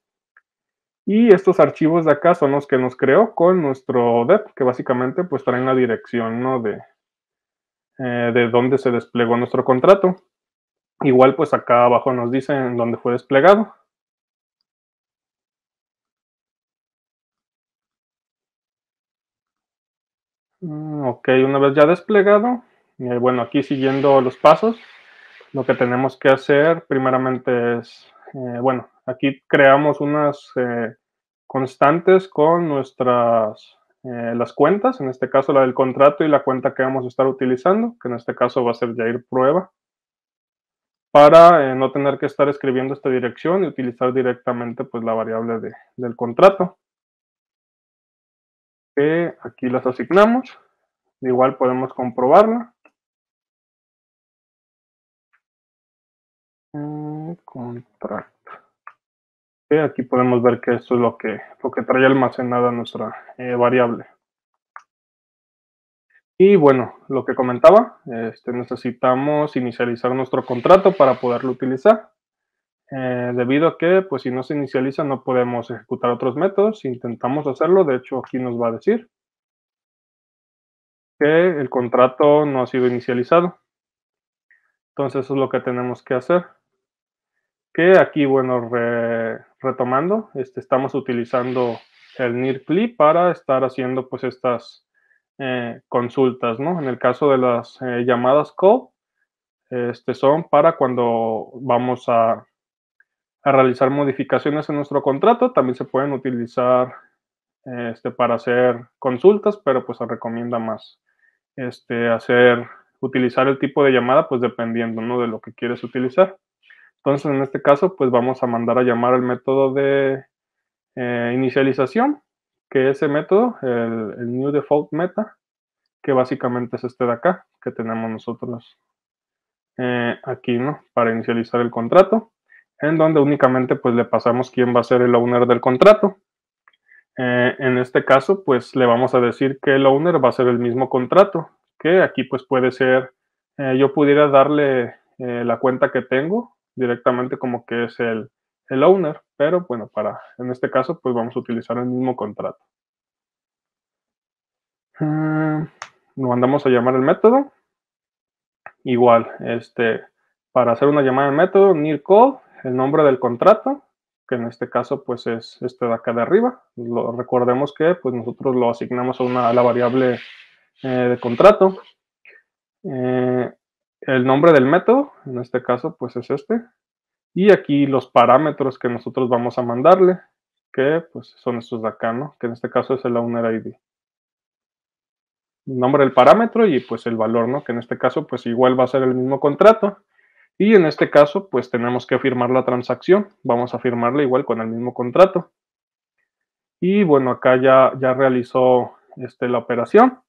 Y estos archivos de acá son los que nos creó con nuestro DEP, que básicamente pues traen la dirección ¿no? de, eh, de dónde se desplegó nuestro contrato. Igual pues acá abajo nos dicen dónde fue desplegado. Mm, ok, una vez ya desplegado, bueno, aquí siguiendo los pasos, lo que tenemos que hacer primeramente es, eh, bueno, aquí creamos unas eh, constantes con nuestras, eh, las cuentas, en este caso la del contrato y la cuenta que vamos a estar utilizando, que en este caso va a ser Jair Prueba, para no tener que estar escribiendo esta dirección y utilizar directamente pues la variable del contrato. aquí las asignamos, igual podemos comprobarla. Mm, contract. aquí podemos ver que esto es lo que, que trae almacenada nuestra eh, variable. Y bueno, lo que comentaba, este, necesitamos inicializar nuestro contrato para poderlo utilizar. Eh, debido a que, pues si no se inicializa, no podemos ejecutar otros métodos. intentamos hacerlo, de hecho aquí nos va a decir que el contrato no ha sido inicializado. Entonces eso es lo que tenemos que hacer que aquí, bueno, retomando, este, estamos utilizando el NIRCLI para estar haciendo pues estas eh, consultas, ¿no? En el caso de las eh, llamadas call, este, son para cuando vamos a, realizar modificaciones en nuestro contrato, también se pueden utilizar este, para hacer consultas, pero pues se recomienda más este, hacer, utilizar el tipo de llamada, pues dependiendo, De lo que quieres utilizar. Entonces, en este caso, pues vamos a mandar a llamar al método de eh, inicialización, que ese método, el, new default meta, que básicamente es este de acá, que tenemos nosotros eh, aquí, ¿no? Para inicializar el contrato, en donde únicamente pues le pasamos quién va a ser el owner del contrato. Eh, en este caso, pues le vamos a decir que el owner va a ser el mismo contrato, que aquí pues puede ser, yo pudiera darle la cuenta que tengo directamente como que es el, el owner, pero bueno, para en este caso pues vamos a utilizar el mismo contrato. no mm, andamos a llamar el método. Igual, este, para hacer una llamada al método, near call, el nombre del contrato, que en este caso pues es este de acá de arriba. Lo, recordemos que pues nosotros lo asignamos a, una, a la variable eh, de contrato. Eh, el nombre del método, en este caso pues es este, y aquí los parámetros que nosotros vamos a mandarle, que pues son estos de acá, ¿no? Que en este caso es el owner ID. Nombre del parámetro y pues el valor, ¿no? Que en este caso pues igual va a ser el mismo contrato. Y en este caso pues tenemos que firmar la transacción. Vamos a firmarla igual con el mismo contrato. Y bueno, acá ya, ya realizó este, la operación.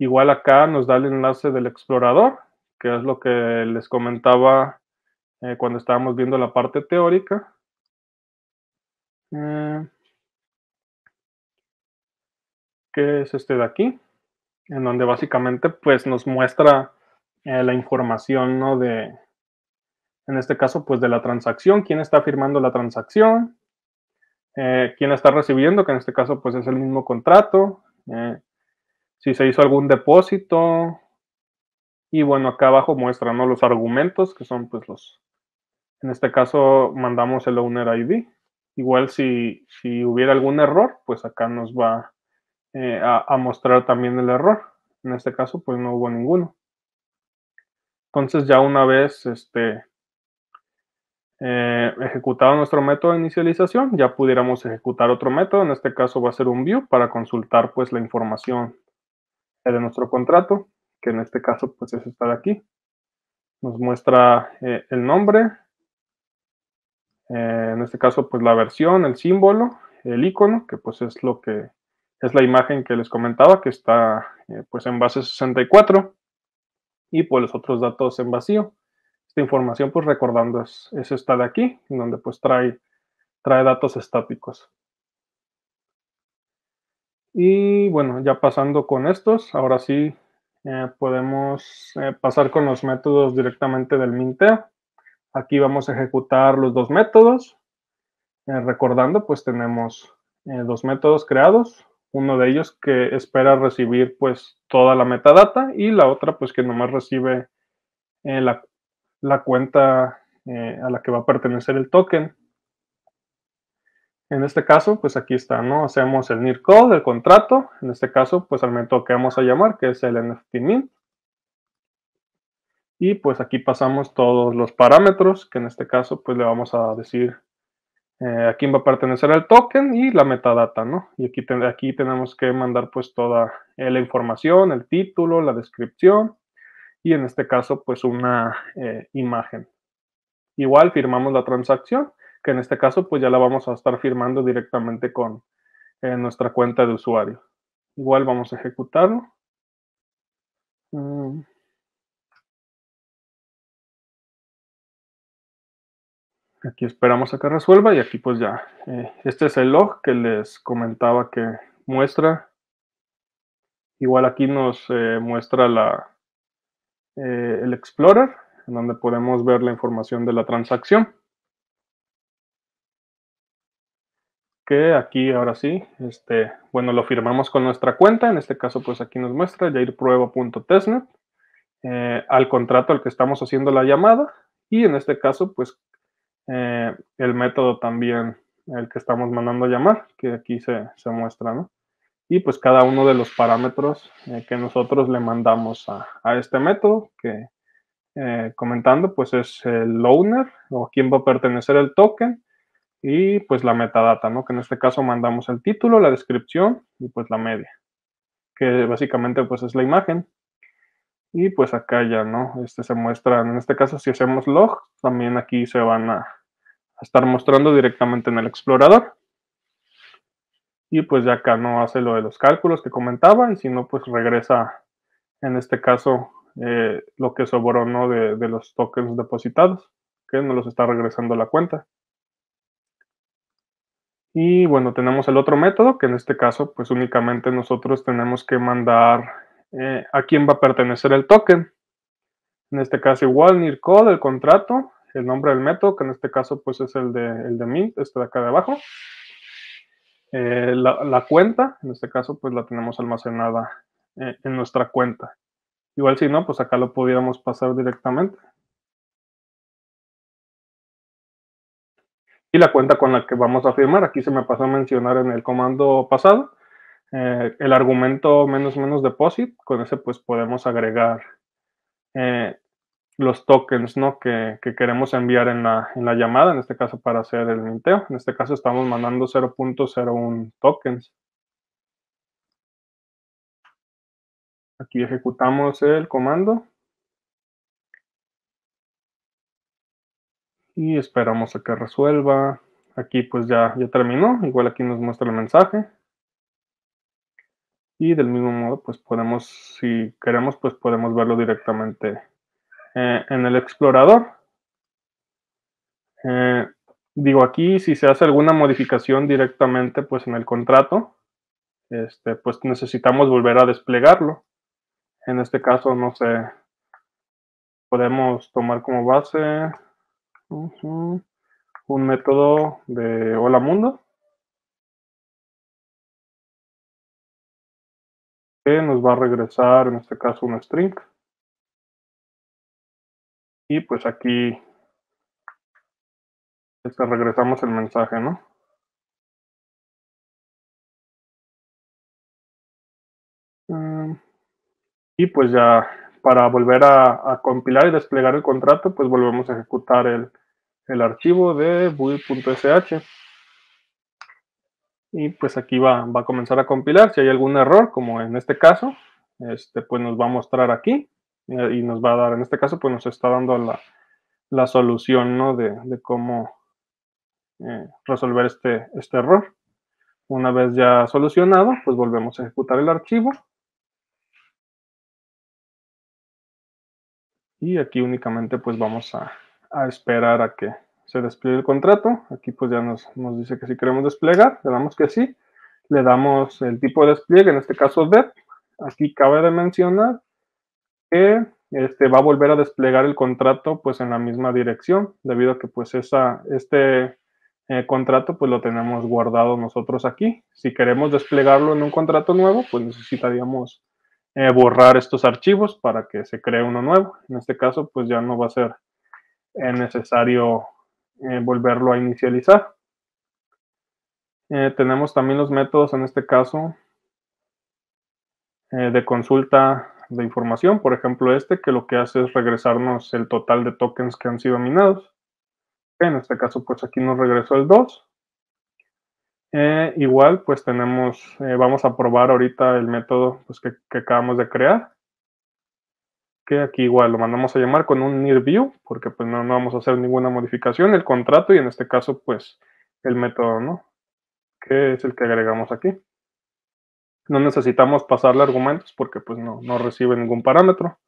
Igual acá nos da el enlace del explorador, que es lo que les comentaba eh, cuando estábamos viendo la parte teórica. Eh, que es este de aquí, en donde básicamente pues nos muestra eh, la información, ¿no? De, en este caso, pues de la transacción, quién está firmando la transacción, quién está recibiendo, que en este caso pues es el mismo contrato, si se hizo algún depósito. Y bueno, acá abajo muestra ¿no? los argumentos, que son pues los... En este caso mandamos el owner ID. Igual si, si hubiera algún error, pues acá nos va eh, a, mostrar también el error. En este caso, pues no hubo ninguno. Entonces ya una vez este, eh, ejecutado nuestro método de inicialización, ya pudiéramos ejecutar otro método, en este caso va a ser un view, para consultar pues la información de nuestro contrato, que en este caso pues es estar aquí. Nos muestra eh, el nombre, eh, en este caso pues la versión, el símbolo, el icono, que pues es lo que es la imagen que les comentaba, que está eh, pues en base 64 y pues los otros datos en vacío. Esta información pues recordando es, es esta de aquí, donde pues trae, trae datos estáticos. Y bueno, ya pasando con estos, ahora sí eh, podemos eh, pasar con los métodos directamente del MinTEA. Aquí vamos a ejecutar los dos métodos. Eh, recordando, pues tenemos dos métodos creados. Uno de ellos que espera recibir pues toda la metadata y la otra pues que nomás recibe la, cuenta a la que va a pertenecer el token. En este caso, pues aquí está, ¿no? Hacemos el NIR code, el contrato. En este caso, pues al método que vamos a llamar, que es el NFT min. Y pues aquí pasamos todos los parámetros, que en este caso, pues le vamos a decir eh, a quién va a pertenecer el token y la metadata, ¿no? Y aquí, aquí tenemos que mandar pues toda la información, el título, la descripción y en este caso pues una eh, imagen. Igual firmamos la transacción en este caso pues ya la vamos a estar firmando directamente con eh, nuestra cuenta de usuario. Igual vamos a ejecutarlo. Mm. aquí esperamos a que resuelva y aquí pues ya. Eh, este es el log que les comentaba que muestra. Igual aquí nos eh, muestra la, el Explorer, en donde podemos ver la información de la transacción. que aquí ahora sí, este, bueno, lo firmamos con nuestra cuenta, en este caso pues aquí nos muestra jairprueba.testnet, eh, al contrato al que estamos haciendo la llamada y en este caso pues eh, el método también el que estamos mandando a llamar, que aquí se, se muestra, ¿no? Y pues cada uno de los parámetros eh, que nosotros le mandamos a, a este método, que eh, comentando pues es el owner o a quién va a pertenecer el token, y pues la metadata, ¿no? Que en este caso mandamos el título, la descripción y pues la media, que básicamente pues es la imagen. Y pues acá ya, ¿no? Este se muestra, en este caso si hacemos log, también aquí se van a, estar mostrando directamente en el explorador. Y pues ya acá no hace lo de los cálculos que comentaba y si no, pues regresa, en este caso, eh, lo que sobró, ¿no? De, los tokens depositados, que no los está regresando la cuenta. Y bueno, tenemos el otro método, que en este caso, pues únicamente nosotros tenemos que mandar eh, a quién va a pertenecer el token. En este caso, igual NIR code, el contrato, el nombre del método, que en este caso, pues es el de, el de Mint, este de acá de abajo. Eh, la, cuenta, en este caso, pues la tenemos almacenada eh, en nuestra cuenta. Igual si no, pues acá lo pudiéramos pasar directamente. la cuenta con la que vamos a firmar. Aquí se me pasó a mencionar en el comando pasado eh, el argumento menos menos deposit. Con ese pues podemos agregar eh, los tokens ¿no? que, queremos enviar en la, en la, llamada, en este caso para hacer el minteo. En este caso estamos mandando 0.01 tokens. Aquí ejecutamos el comando. y esperamos a que resuelva. Aquí pues ya, ya terminó, igual aquí nos muestra el mensaje. Y del mismo modo pues podemos, si queremos pues podemos verlo directamente eh, en el explorador. Eh, digo aquí, si se hace alguna modificación directamente pues en el contrato, este, pues necesitamos volver a desplegarlo. En este caso, no sé, podemos tomar como base un método de Hola Mundo. Que nos va a regresar, en este caso, un string. Y pues aquí este, regresamos el mensaje, ¿no? Mm. y pues ya para volver a, compilar y desplegar el contrato, pues volvemos a ejecutar el, el archivo de build.sh. Y pues aquí va, a comenzar a compilar. Si hay algún error, como en este caso, este, pues nos va a mostrar aquí eh, y nos va a dar, en este caso, pues nos está dando la, solución de, cómo eh, resolver este, este error. Una vez ya solucionado, pues volvemos a ejecutar el archivo. Y aquí únicamente pues vamos a, a esperar a que se despliegue el contrato. Aquí pues ya nos, dice que si queremos desplegar, le damos que sí. Le damos el tipo de despliegue, en este caso DEP. Aquí cabe de mencionar que este, va a volver a desplegar el contrato pues en la misma dirección, debido a que pues esa, este eh, contrato pues lo tenemos guardado nosotros aquí. Si queremos desplegarlo en un contrato nuevo, pues necesitaríamos eh, borrar estos archivos para que se cree uno nuevo. En este caso pues ya no va a ser es necesario eh, volverlo a inicializar. Eh, tenemos también los métodos, en este caso, eh, de consulta de información, por ejemplo este, que lo que hace es regresarnos el total de tokens que han sido minados. En este caso, pues aquí nos regresó el 2. igual, pues tenemos, vamos a probar ahorita el método pues, que, acabamos de crear que aquí igual lo mandamos a llamar con un near view, porque pues no, vamos a hacer ninguna modificación, el contrato y en este caso pues el método, ¿no? Que es el que agregamos aquí. No necesitamos pasarle argumentos porque pues no, recibe ningún parámetro.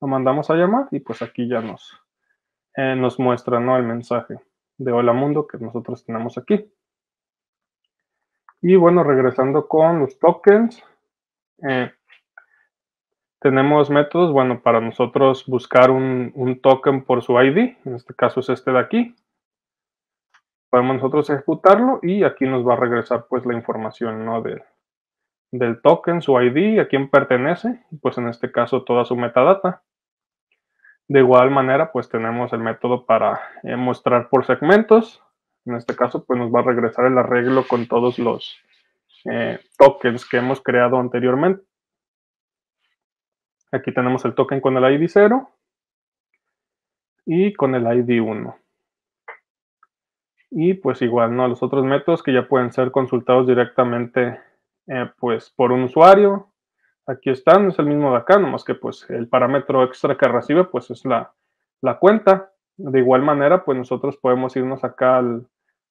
Lo mandamos a llamar y pues aquí ya nos, eh, nos muestra, ¿no? El mensaje de hola mundo que nosotros tenemos aquí. Y bueno, regresando con los tokens. Eh, tenemos métodos, bueno, para nosotros buscar un, token por su ID, en este caso es este de aquí. Podemos nosotros ejecutarlo y aquí nos va a regresar pues la información ¿no? de, del token, su ID, a quién pertenece, pues en este caso toda su metadata. De igual manera pues tenemos el método para eh, mostrar por segmentos. En este caso pues nos va a regresar el arreglo con todos los eh, tokens que hemos creado anteriormente. Aquí tenemos el token con el ID 0 y con el ID 1. Y pues igual, ¿no? Los otros métodos que ya pueden ser consultados directamente eh, pues por un usuario. Aquí están, es el mismo de acá, nomás que pues el parámetro extra que recibe pues es la, cuenta. De igual manera, pues nosotros podemos irnos acá al,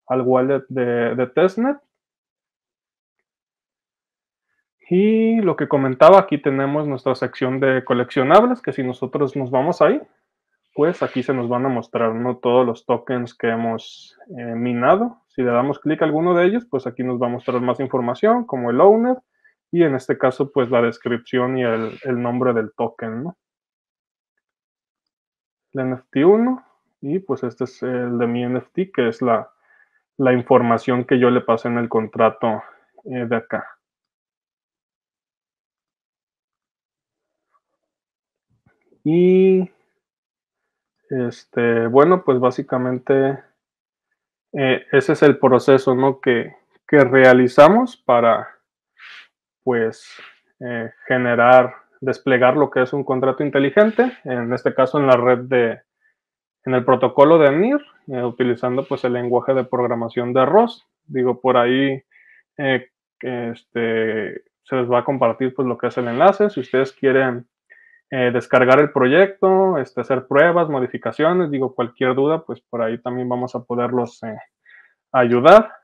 wallet de, de testnet y lo que comentaba, aquí tenemos nuestra sección de coleccionables, que si nosotros nos vamos ahí, pues aquí se nos van a mostrar ¿no? todos los tokens que hemos eh, minado. Si le damos clic a alguno de ellos, pues aquí nos va a mostrar más información, como el owner, y en este caso, pues la descripción y el, nombre del token, El NFT 1, y pues este es el de mi NFT, que es la, información que yo le pasé en el contrato eh, de acá. Y este, bueno, pues básicamente eh, ese es el proceso ¿no? que, realizamos para pues eh, generar, desplegar lo que es un contrato inteligente, en este caso en la red de, en el protocolo de NIR, eh, utilizando pues el lenguaje de programación de ROS. Digo, por ahí este, se les va a compartir pues lo que es el enlace. Si ustedes quieren eh, descargar el proyecto, este, hacer pruebas, modificaciones, digo, cualquier duda, pues por ahí también vamos a poderlos eh, ayudar.